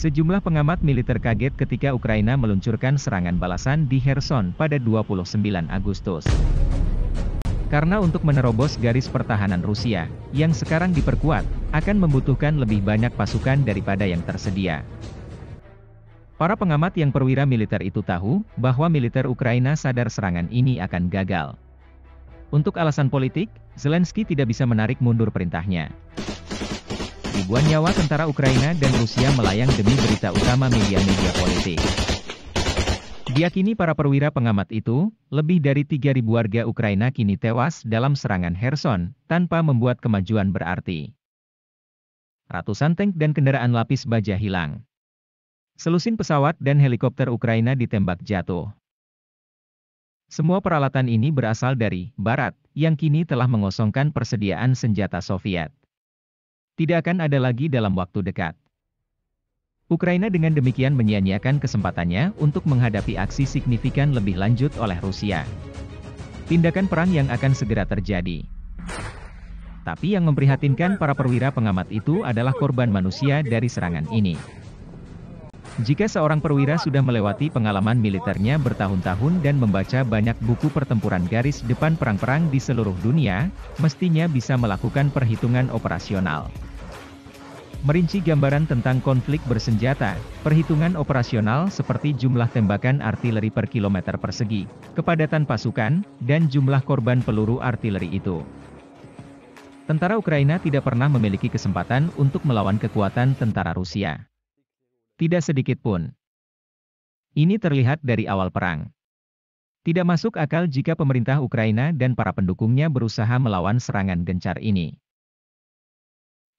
Sejumlah pengamat militer kaget ketika Ukraina meluncurkan serangan balasan di Kherson pada 29 Agustus. Karena untuk menerobos garis pertahanan Rusia, yang sekarang diperkuat, akan membutuhkan lebih banyak pasukan daripada yang tersedia. Para pengamat yang perwira militer itu tahu, bahwa militer Ukraina sadar serangan ini akan gagal. Untuk alasan politik, Zelensky tidak bisa menarik mundur perintahnya ribuan nyawa tentara Ukraina dan Rusia melayang demi berita utama media-media politik. Diakini para perwira pengamat itu, lebih dari 3.000 warga Ukraina kini tewas dalam serangan Kherson, tanpa membuat kemajuan berarti. Ratusan tank dan kendaraan lapis baja hilang. Selusin pesawat dan helikopter Ukraina ditembak jatuh. Semua peralatan ini berasal dari Barat, yang kini telah mengosongkan persediaan senjata Soviet tidak akan ada lagi dalam waktu dekat. Ukraina dengan demikian menyia-nyiakan kesempatannya untuk menghadapi aksi signifikan lebih lanjut oleh Rusia. Tindakan perang yang akan segera terjadi. Tapi yang memprihatinkan para perwira pengamat itu adalah korban manusia dari serangan ini. Jika seorang perwira sudah melewati pengalaman militernya bertahun-tahun dan membaca banyak buku pertempuran garis depan perang-perang di seluruh dunia, mestinya bisa melakukan perhitungan operasional merinci gambaran tentang konflik bersenjata, perhitungan operasional seperti jumlah tembakan artileri per kilometer persegi, kepadatan pasukan, dan jumlah korban peluru artileri itu. Tentara Ukraina tidak pernah memiliki kesempatan untuk melawan kekuatan tentara Rusia. Tidak sedikit pun. Ini terlihat dari awal perang. Tidak masuk akal jika pemerintah Ukraina dan para pendukungnya berusaha melawan serangan gencar ini.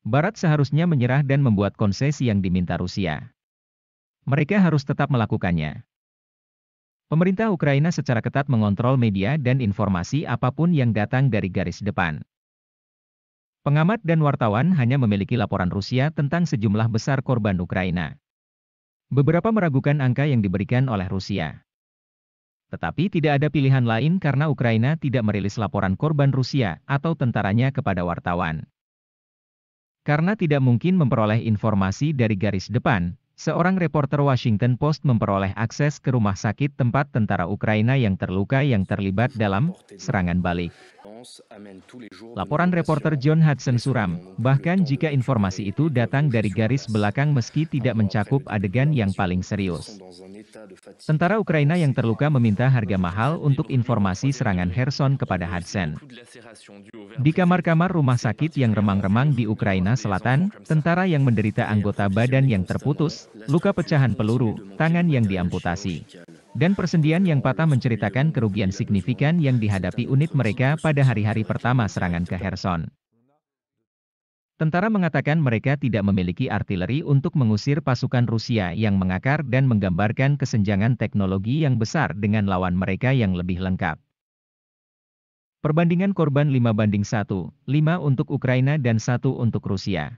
Barat seharusnya menyerah dan membuat konsesi yang diminta Rusia. Mereka harus tetap melakukannya. Pemerintah Ukraina secara ketat mengontrol media dan informasi apapun yang datang dari garis depan. Pengamat dan wartawan hanya memiliki laporan Rusia tentang sejumlah besar korban Ukraina. Beberapa meragukan angka yang diberikan oleh Rusia. Tetapi tidak ada pilihan lain karena Ukraina tidak merilis laporan korban Rusia atau tentaranya kepada wartawan. Karena tidak mungkin memperoleh informasi dari garis depan, seorang reporter Washington Post memperoleh akses ke rumah sakit tempat tentara Ukraina yang terluka yang terlibat dalam serangan balik. Laporan reporter John Hudson suram, bahkan jika informasi itu datang dari garis belakang meski tidak mencakup adegan yang paling serius. Tentara Ukraina yang terluka meminta harga mahal untuk informasi serangan Kherson kepada Hudson. Di kamar-kamar rumah sakit yang remang-remang di Ukraina Selatan, tentara yang menderita anggota badan yang terputus, luka pecahan peluru, tangan yang diamputasi, dan persendian yang patah menceritakan kerugian signifikan yang dihadapi unit mereka pada hari-hari pertama serangan ke Kherson. Tentara mengatakan mereka tidak memiliki artileri untuk mengusir pasukan Rusia yang mengakar dan menggambarkan kesenjangan teknologi yang besar dengan lawan mereka yang lebih lengkap. Perbandingan korban 5 banding 1, 5 untuk Ukraina dan 1 untuk Rusia.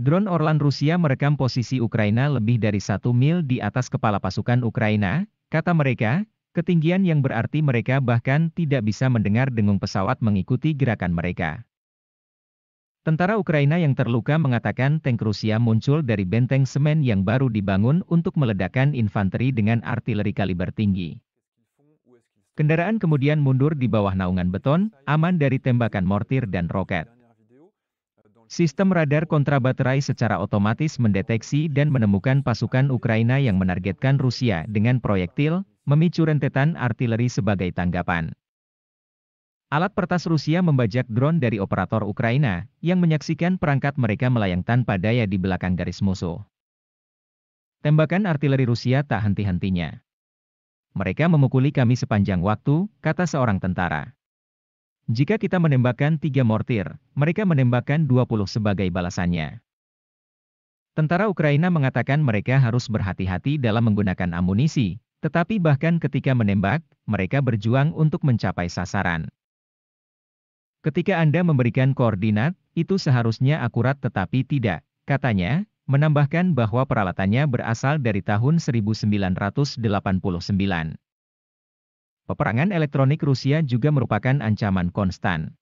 Drone Orlan Rusia merekam posisi Ukraina lebih dari 1 mil di atas kepala pasukan Ukraina, kata mereka, ketinggian yang berarti mereka bahkan tidak bisa mendengar dengung pesawat mengikuti gerakan mereka. Tentara Ukraina yang terluka mengatakan tank Rusia muncul dari benteng semen yang baru dibangun untuk meledakkan infanteri dengan artileri kaliber tinggi. Kendaraan kemudian mundur di bawah naungan beton, aman dari tembakan mortir dan roket. Sistem radar kontra kontrabaterai secara otomatis mendeteksi dan menemukan pasukan Ukraina yang menargetkan Rusia dengan proyektil, memicu rentetan artileri sebagai tanggapan. Alat pertas Rusia membajak drone dari operator Ukraina, yang menyaksikan perangkat mereka melayang tanpa daya di belakang garis musuh. Tembakan artileri Rusia tak henti-hentinya. Mereka memukuli kami sepanjang waktu, kata seorang tentara. Jika kita menembakkan tiga mortir, mereka menembakkan 20 sebagai balasannya. Tentara Ukraina mengatakan mereka harus berhati-hati dalam menggunakan amunisi, tetapi bahkan ketika menembak, mereka berjuang untuk mencapai sasaran. Ketika Anda memberikan koordinat, itu seharusnya akurat tetapi tidak, katanya, menambahkan bahwa peralatannya berasal dari tahun 1989. Peperangan elektronik Rusia juga merupakan ancaman konstan.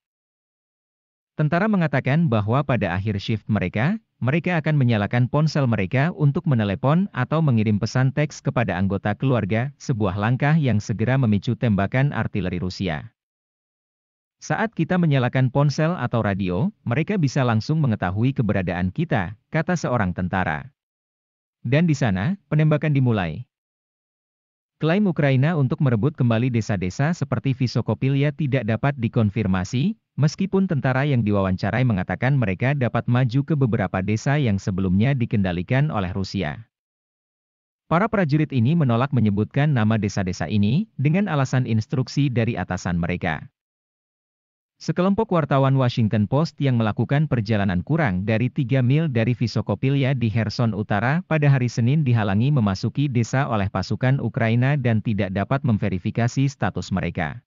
Tentara mengatakan bahwa pada akhir shift mereka, mereka akan menyalakan ponsel mereka untuk menelepon atau mengirim pesan teks kepada anggota keluarga, sebuah langkah yang segera memicu tembakan artileri Rusia. Saat kita menyalakan ponsel atau radio, mereka bisa langsung mengetahui keberadaan kita, kata seorang tentara. Dan di sana, penembakan dimulai. Klaim Ukraina untuk merebut kembali desa-desa seperti Visokopilia tidak dapat dikonfirmasi, meskipun tentara yang diwawancarai mengatakan mereka dapat maju ke beberapa desa yang sebelumnya dikendalikan oleh Rusia. Para prajurit ini menolak menyebutkan nama desa-desa ini dengan alasan instruksi dari atasan mereka. Sekelompok wartawan Washington Post yang melakukan perjalanan kurang dari 3 mil dari Visokopilia di Kherson Utara pada hari Senin dihalangi memasuki desa oleh pasukan Ukraina dan tidak dapat memverifikasi status mereka.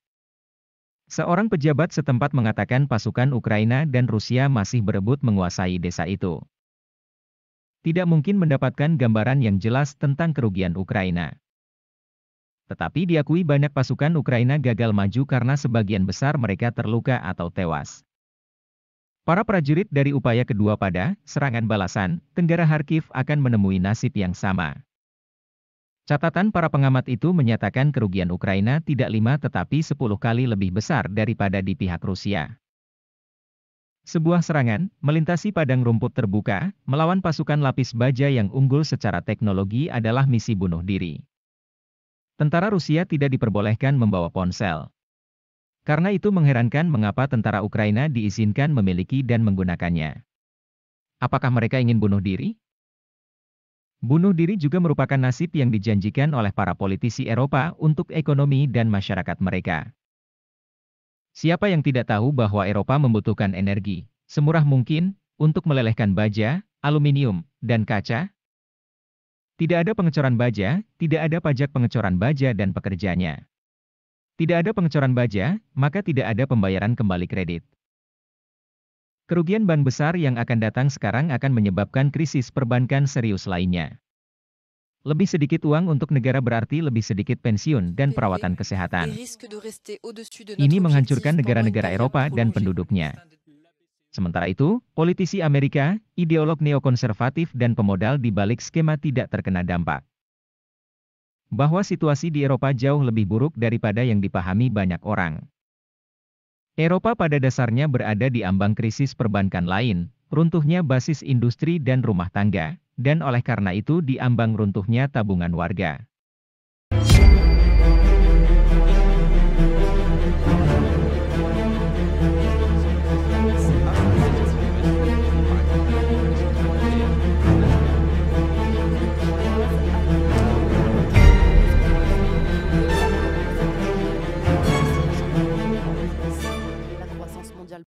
Seorang pejabat setempat mengatakan pasukan Ukraina dan Rusia masih berebut menguasai desa itu. Tidak mungkin mendapatkan gambaran yang jelas tentang kerugian Ukraina. Tetapi diakui banyak pasukan Ukraina gagal maju karena sebagian besar mereka terluka atau tewas. Para prajurit dari upaya kedua pada serangan balasan, Tenggara Kharkiv akan menemui nasib yang sama. Catatan para pengamat itu menyatakan kerugian Ukraina tidak lima tetapi sepuluh kali lebih besar daripada di pihak Rusia. Sebuah serangan, melintasi padang rumput terbuka, melawan pasukan lapis baja yang unggul secara teknologi adalah misi bunuh diri. Tentara Rusia tidak diperbolehkan membawa ponsel. Karena itu mengherankan mengapa tentara Ukraina diizinkan memiliki dan menggunakannya. Apakah mereka ingin bunuh diri? Bunuh diri juga merupakan nasib yang dijanjikan oleh para politisi Eropa untuk ekonomi dan masyarakat mereka. Siapa yang tidak tahu bahwa Eropa membutuhkan energi semurah mungkin untuk melelehkan baja, aluminium, dan kaca tidak ada pengecoran baja, tidak ada pajak pengecoran baja dan pekerjanya. Tidak ada pengecoran baja, maka tidak ada pembayaran kembali kredit. Kerugian ban besar yang akan datang sekarang akan menyebabkan krisis perbankan serius lainnya. Lebih sedikit uang untuk negara berarti lebih sedikit pensiun dan perawatan kesehatan. Ini menghancurkan negara-negara Eropa dan penduduknya. Sementara itu, politisi Amerika, ideolog neokonservatif dan pemodal di balik skema tidak terkena dampak. Bahwa situasi di Eropa jauh lebih buruk daripada yang dipahami banyak orang. Eropa pada dasarnya berada di ambang krisis perbankan lain, runtuhnya basis industri dan rumah tangga, dan oleh karena itu di ambang runtuhnya tabungan warga.